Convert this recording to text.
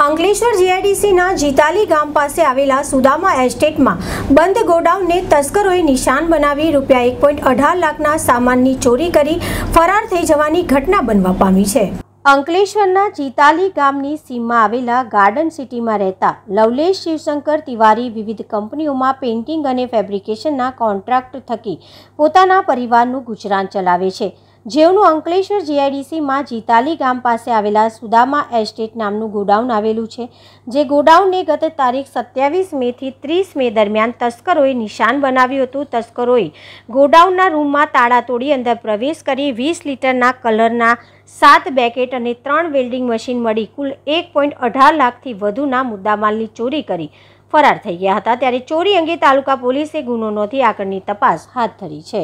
અંકલેશ્વર જીઆઈડીસીના જીતાલી ગામ પાસે આવેલા સુદામા એસ્ટેટમાં બંધ ગોડાઉનને તસ્કરોએ નિશાન બનાવી રૂપિયા એક પોઈન્ટ અઢાર લાખના સામાનની ચોરી કરી ફરાર થઈ જવાની ઘટના બનવા પામી છે અંકલેશ્વરના જીતાલી ગામની સીમમાં આવેલા ગાર્ડન સિટીમાં રહેતા લવલેશ શિવશંકર તિવારી વિવિધ કંપનીઓમાં પેઇન્ટિંગ અને ફેબ્રિકેશનના કોન્ટ્રાક્ટ થકી પોતાના પરિવારનું ગુજરાન ચલાવે છે જેઓનું અંકલેશ્વર જીઆઈડીસીમાં જીતાલી ગામ પાસે આવેલા સુદામા એસ્ટેટ નામનું ગોડાઉન આવેલું છે જે ગોડાઉનને ગત તારીખ સત્યાવીસ મેથી ત્રીસ મે દરમિયાન તસ્કરોએ નિશાન બનાવ્યું હતું તસ્કરોએ ગોડાઉનના રૂમમાં તાળા તોડી અંદર પ્રવેશ કરી વીસ લીટરના કલરના સાત બેકેટ અને ત્રણ વેલ્ડિંગ મશીન મળી કુલ એક પોઈન્ટ અઢાર લાખથી વધુના મુદ્દામાલની ચોરી કરી ફરાર થઈ ગયા હતા ત્યારે ચોરી અંગે તાલુકા પોલીસે ગુનો નોંધી આગળની તપાસ હાથ ધરી છે